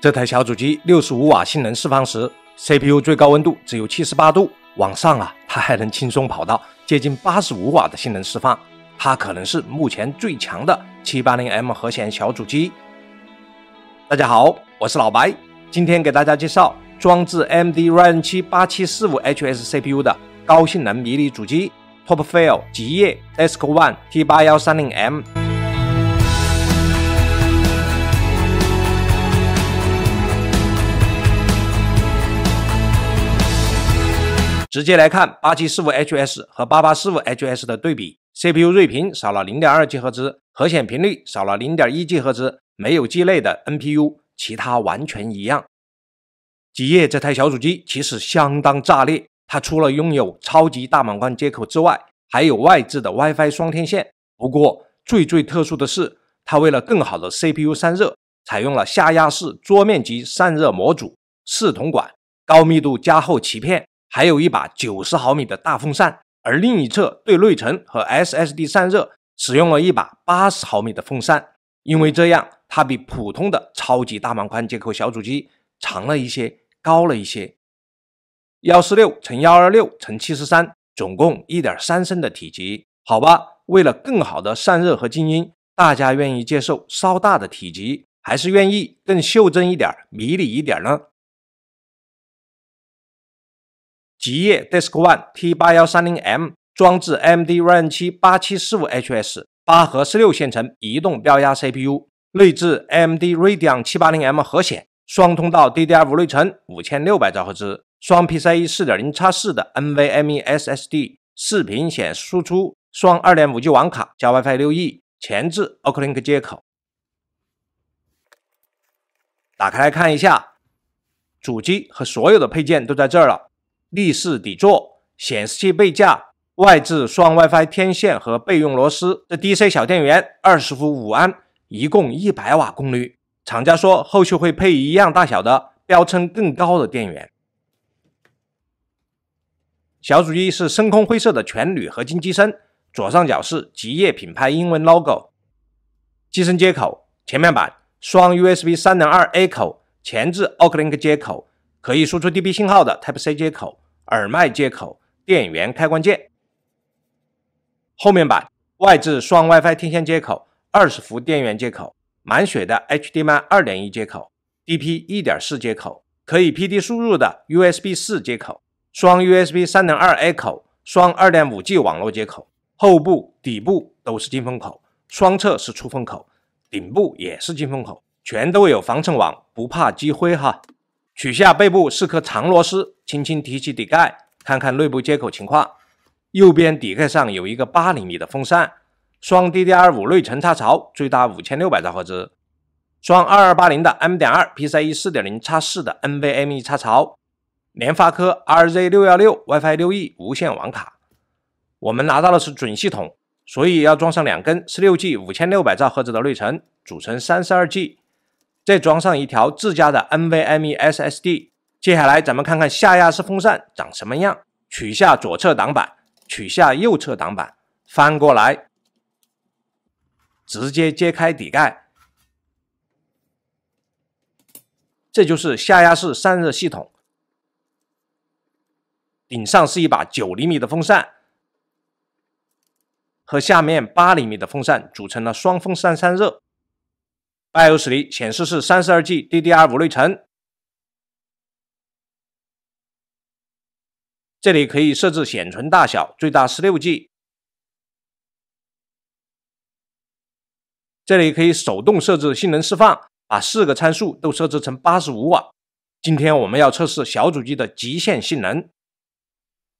这台小主机六十五瓦性能释放时，CPU 最高温度只有七十八度，往上啊，它还能轻松跑到接近八十五瓦的性能释放，它可能是目前最强的七八零 M 核显小主机。大家好，我是老白，今天给大家介绍装置 MD Ryzen 七八七四五 HS CPU 的高性能迷你主机 Topfail 极夜 DeskOne T 八幺三零 M。直接来看八七四五 HS 和八八四五 HS 的对比，CPU 睿频少了零点二 h 赫兹，核显频率少了零点一 h 赫兹，没有机内的 NPU，其他完全一样。极夜这台小主机其实相当炸裂，它除了拥有超级大满贯接口之外，还有外置的 WiFi 双天线。不过最最特殊的是，它为了更好的 CPU 散热，采用了下压式桌面级散热模组，四铜管，高密度加厚鳍片。还有一把九十毫米的大风扇，而另一侧对内存和 SSD 散热使用了一把八十毫米的风扇。因为这样，它比普通的超级大满宽接口小主机长了一些，高了一些。幺四六乘幺二六乘七十三，总共一点三升的体积。好吧，为了更好的散热和静音，大家愿意接受稍大的体积，还是愿意更袖珍一点、迷你一点呢？极夜 Disk One T 八幺三零 M 装置，M D r a n 七八七四五 H S 八核十六线程移动标压 C P U，内置 M D Radeon 七八零 M 核显，双通道 D D R 五内存，五千六百兆赫兹，双 P C E 四点零插四的 N V M E S S D，视频显输出，双二点五 G 网卡加 WiFi 六 E，前置 O C Link 接口。打开来看一下，主机和所有的配件都在这儿了。立式底座、显示器背架、外置双 WiFi 天线和备用螺丝，这 DC 小电源二十伏五安，一共一百瓦功率。厂家说后续会配一样大小的标称更高的电源。小主机是深空灰色的全铝合金机身，左上角是极夜品牌英文 logo。机身接口：前面板双 USB 三点二 A 口，前置 o l i n k 接口，可以输出 d b 信号的 Type-C 接口。耳麦接口、电源开关键、后面板外置双 WiFi 天线接口、二十伏电源接口、满血的 HDMI 二点一接口、DP 一点四接口、可以 PD 输入的 USB 四接口、双 USB 三点二 A 口、双二点五 G 网络接口，后部、底部都是进风口，双侧是出风口，顶部也是进风口，全都有防尘网，不怕积灰哈。取下背部四颗长螺丝，轻轻提起底盖，看看内部接口情况。右边底盖上有一个八厘米的风扇，双 DDR 五内存插槽，最大五千六百兆赫兹，双二二八零的 M 点二 PCIE 四点零4四的 NVMe 插槽，联发科 RZ 六幺六 WiFi 六 E 无线网卡。我们拿到的是准系统，所以要装上两根十六 G 五千六百兆赫兹的内存，组成三十二 G。再装上一条自家的 NVMe SSD。接下来，咱们看看下压式风扇长什么样。取下左侧挡板，取下右侧挡板，翻过来，直接揭开底盖。这就是下压式散热系统。顶上是一把九厘米的风扇，和下面八厘米的风扇组成了双风扇散热。bios 里显示是三十二 G DDR 五内存，这里可以设置显存大小，最大十六 G。这里可以手动设置性能释放，把四个参数都设置成八十五瓦。今天我们要测试小主机的极限性能，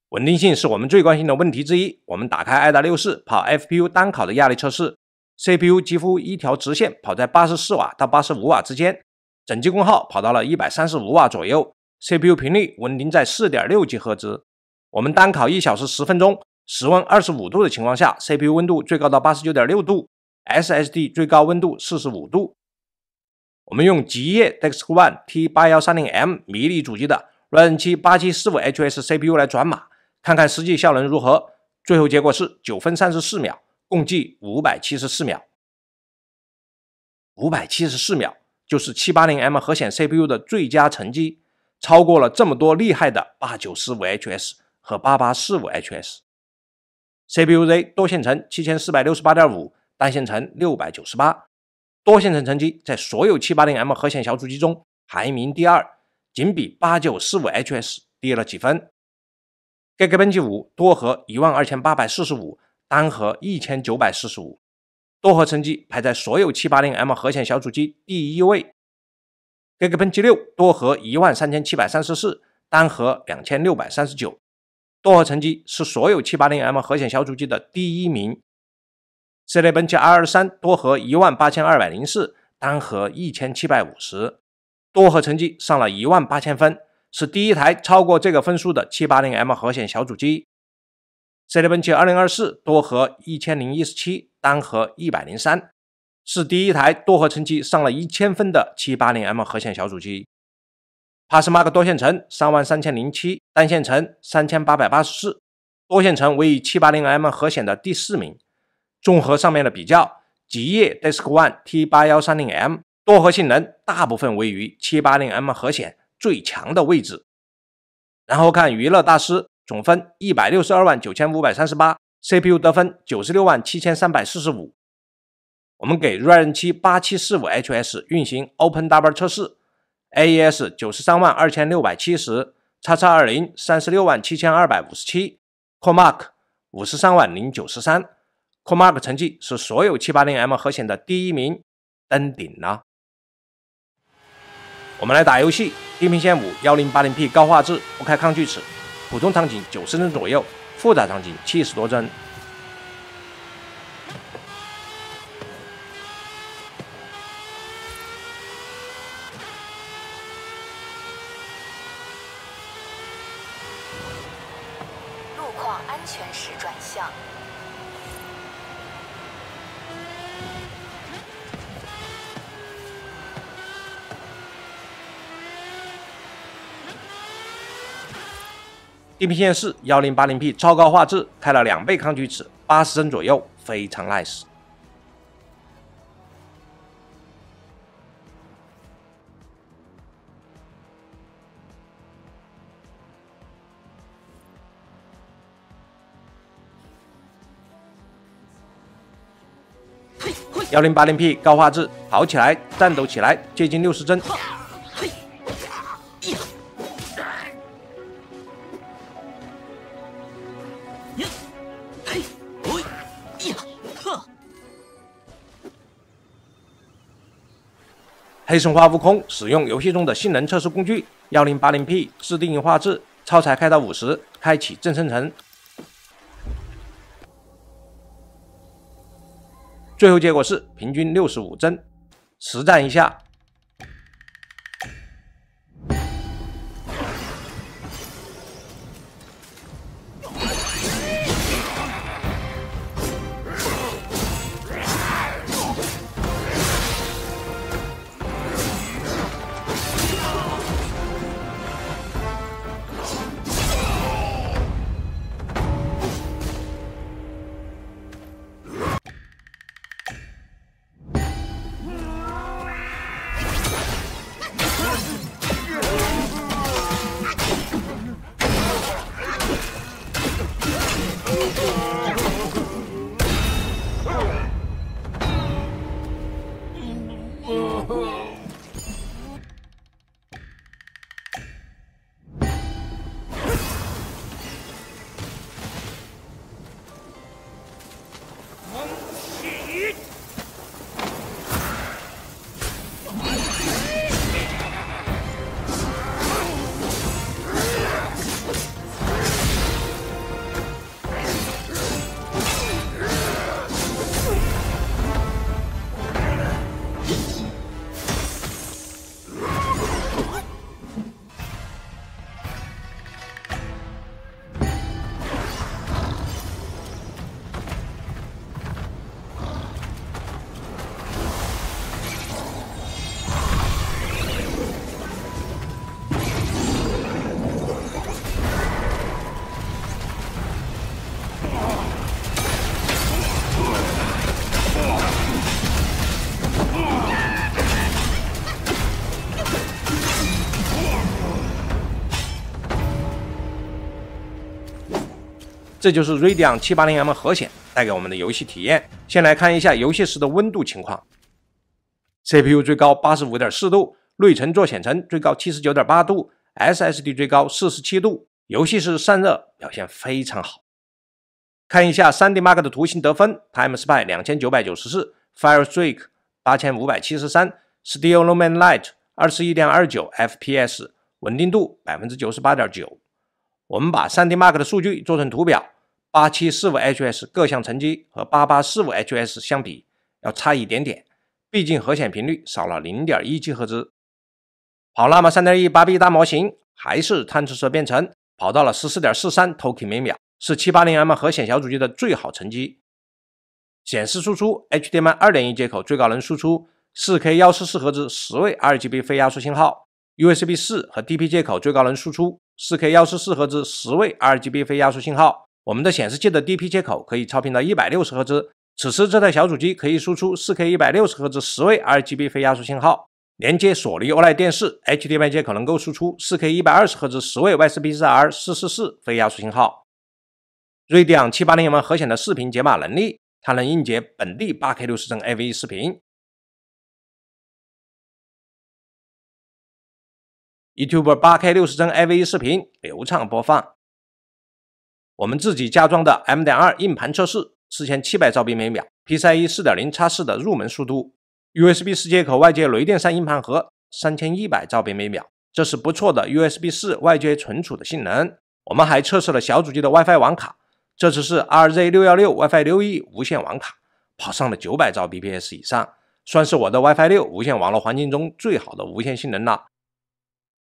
稳定性是我们最关心的问题之一。我们打开 i 达六四跑 FPU 单考的压力测试。CPU 几乎一条直线跑在八十四瓦到八十五瓦之间，整机功耗跑到了一百三十五瓦左右。CPU 频率稳定在四点六吉赫兹。我们单烤一小时十分钟，室温二十五度的情况下，CPU 温度最高到八十九点六度，SSD 最高温度四十五度。我们用极夜业 x e T 八幺三零 M 迷你主机的 r a e o n 七八七四五 HS CPU 来转码，看看实际效能如何。最后结果是九分三十四秒。共计五百七十四秒，五百七十四秒就是七八零 M 核显 CPU 的最佳成绩，超过了这么多厉害的八九四五 HS 和八八四五 HS。CPUZ 多线程七千四百六十八点五，单线程六百九十八，多线程成绩在所有七八零 M 核显小主机中排名第二，仅比八九四五 HS 低了几分。Geekbench 五多核一万二千八百四十五。单核一千九百四十五，多核成绩排在所有七八零 M 核显小主机第一位。g e e k b e n c 六多核一万三千七百三十四，单核两千六百三十九，多核成绩是所有七八零 M 核显小主机的第一名。Cinebench R23 多核一万八千二百零四，单核一千七百五十，多核成绩上了一万八千分，是第一台超过这个分数的七八零 M 核显小主机。C d 温奇二零二四多核一千零一十七，单核一百零三，是第一台多核成绩上了一千分的七八零 M 核显小主机。PassMark 多线程三万三千零七，单线程三千八百八十四，多线程位于七八零 M 核显的第四名。综合上面的比较，极夜 DeskOne T 八幺三零 M 多核性能大部分位于七八零 M 核显最强的位置。然后看娱乐大师。总分一百六十二万九千五百三十八，CPU 得分九十六万七千三百四十五。我们给 Ryzen 七八七四五 HS 运行 OpenWarp 测试，AES 九十三万二千六百七十，叉叉二零三十六万七千二百五十七 c o m a r k 五十三万零九十三 c o m a r k 成绩是所有七八零 M 核显的第一名，登顶了。我们来打游戏，地平线五幺零八零 P 高画质，不开抗锯齿。普通场景九十帧左右，复杂场景七十多帧。P 线四幺零八零 P 超高画质，开了两倍抗锯齿，八十帧左右，非常 nice。幺零八零 P 高画质，跑起来，战斗起来，接近六十帧。黑神话悟空使用游戏中的性能测试工具幺零八零 P 自定义画质，超才开到五十，开启正生成。最后结果是平均六十五帧。实战一下。这就是 Radeon 780M 核显带给我们的游戏体验。先来看一下游戏时的温度情况：CPU 最高85.4度，内存做显存最高79.8度，SSD 最高47度，游戏时散热表现非常好。看一下 3DMark 的图形得分：Time Spy 2994，Fire Strike 8573，Steel Man Light 21.29 FPS，稳定度98.9%。我们把 3D Mark 的数据做成图表，8745HS 各项成绩和 8845HS 相比要差一点点，毕竟核显频率少了 0.1GHz。跑那么 3.18B 大模型还是贪吃蛇变程，跑到了14.43 t o k i 每秒，是 780M 核显小主机的最好成绩。显示输出 HDMI 2.1接口最高能输出 4K 1 4 4赫兹，十位 RGB 非压缩信号，USB 4和 DP 接口最高能输出。4K 1 4四赫兹十位 RGB 非压缩信号，我们的显示器的 DP 接口可以超频到百六十赫兹，此时这台小主机可以输出四 k 百六十赫兹十位 RGB 非压缩信号，连接索尼 OLED 电视，HDMI 接口能够输出四 k 百二十赫兹十位 y 四 p c r 四四四非压缩信号。瑞电 7800M 核显的视频解码能力，它能应解本地八 k 六十帧 AV1 视频。YouTube 八 K 六十帧 AVI 视频流畅播放。我们自己加装的 M. 点二硬盘测试，四千七百兆 b 每秒，PCIe 四点零插四的入门速度。USB 四接口外接雷电三硬盘盒，三千一百兆 b 每秒，这是不错的 USB 四外接存储的性能。我们还测试了小主机的 WiFi 网卡，这次是 RZ 六幺六 WiFi 六 E 无线网卡，跑上了九百兆 bps 以上，算是我的 WiFi 六无线网络环境中最好的无线性能了。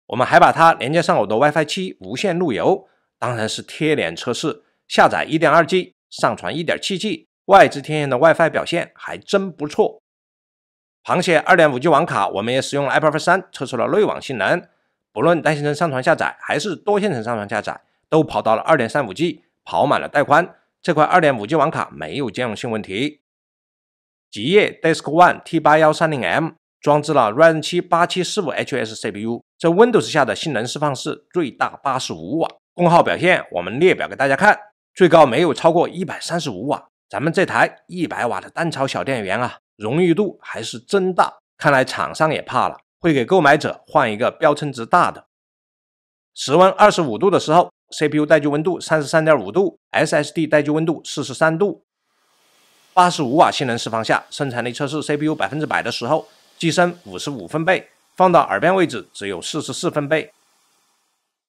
我们还把它连接上我的 WiFi 七无线路由，当然是贴脸测试，下载一点二 G，上传一点七 G，外置天线的 WiFi 表现还真不错。螃蟹二点五 G 网卡，我们也使用 i p a d f 三测出了内网性能，不论单线程上传下载，还是多线程上传下载，都跑到了二点三五 G，跑满了带宽。这块二点五 G 网卡没有兼容性问题。极夜 DeskOne T 八幺三零 M。装置了 Ryzen 七八七四五 HS CPU，在 Windows 下的性能释放是最大八十五瓦功耗表现，我们列表给大家看，最高没有超过一百三十五瓦。咱们这台一百瓦的单槽小电源啊，荣誉度还是真大。看来厂商也怕了，会给购买者换一个标称值大的。室温二十五度的时候，CPU 待机温度三十三点五度，SSD 待机温度四十三度。八十五瓦性能释放下，生产力测试 CPU 百分之百的时候。机身五十五分贝，放到耳边位置只有四十四分贝。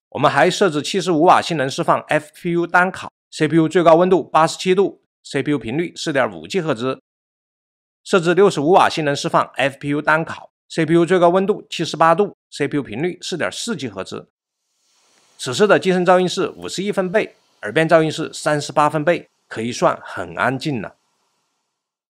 我们还设置七十五瓦性能释放，FPU 单烤，CPU 最高温度八十七度，CPU 频率四点五 G 赫兹。设置六十五瓦性能释放，FPU 单烤，CPU 最高温度七十八度，CPU 频率四点四 G 赫兹。此时的机身噪音是五十一分贝，耳边噪音是三十八分贝，可以算很安静了。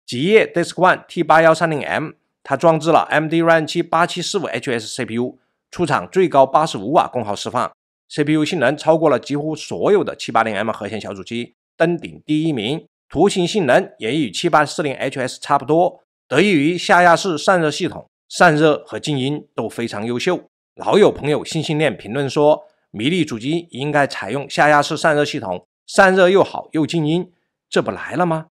极夜 d i s k o n e T 八幺三零 M。它装置了 M D R A N 七八七四五 H S C P U，出厂最高八十五瓦功耗释放，C P U 性能超过了几乎所有的七八零 M 核心小主机，登顶第一名。图形性能也与七八四零 H S 差不多，得益于下压式散热系统，散热和静音都非常优秀。老友朋友心心念评论说，迷你主机应该采用下压式散热系统，散热又好又静音，这不来了吗？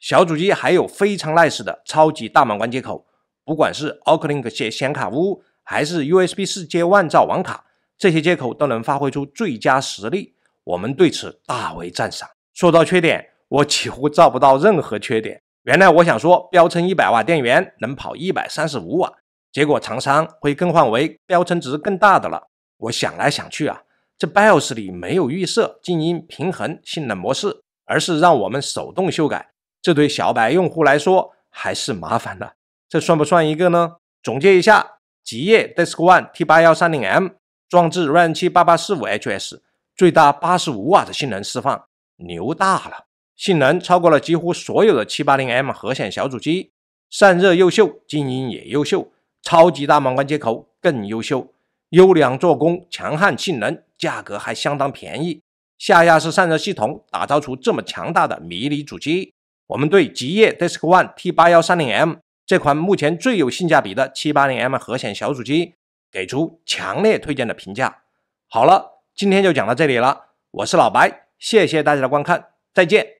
小主机还有非常耐死的超级大满贯接口。不管是 OC Link 显显卡坞，还是 USB 四接万兆网卡，这些接口都能发挥出最佳实力，我们对此大为赞赏。说到缺点，我几乎找不到任何缺点。原来我想说标称一百瓦电源能跑一百三十五瓦，结果厂商会更换为标称值更大的了。我想来想去啊，这 BIOS 里没有预设静音、平衡、性能模式，而是让我们手动修改，这对小白用户来说还是麻烦的。这算不算一个呢？总结一下：极夜 d i s k o n e T8130M 装置，Run78845 HS 最大八十五瓦的性能释放，牛大了！性能超过了几乎所有的七八零 M 核显小主机，散热优秀，静音也优秀，超级大网关接口更优秀，优良做工，强悍性能，价格还相当便宜。下压式散热系统打造出这么强大的迷你主机，我们对极夜 d i s k o n e T8130M。这款目前最有性价比的七八零 M 核显小主机，给出强烈推荐的评价。好了，今天就讲到这里了。我是老白，谢谢大家的观看，再见。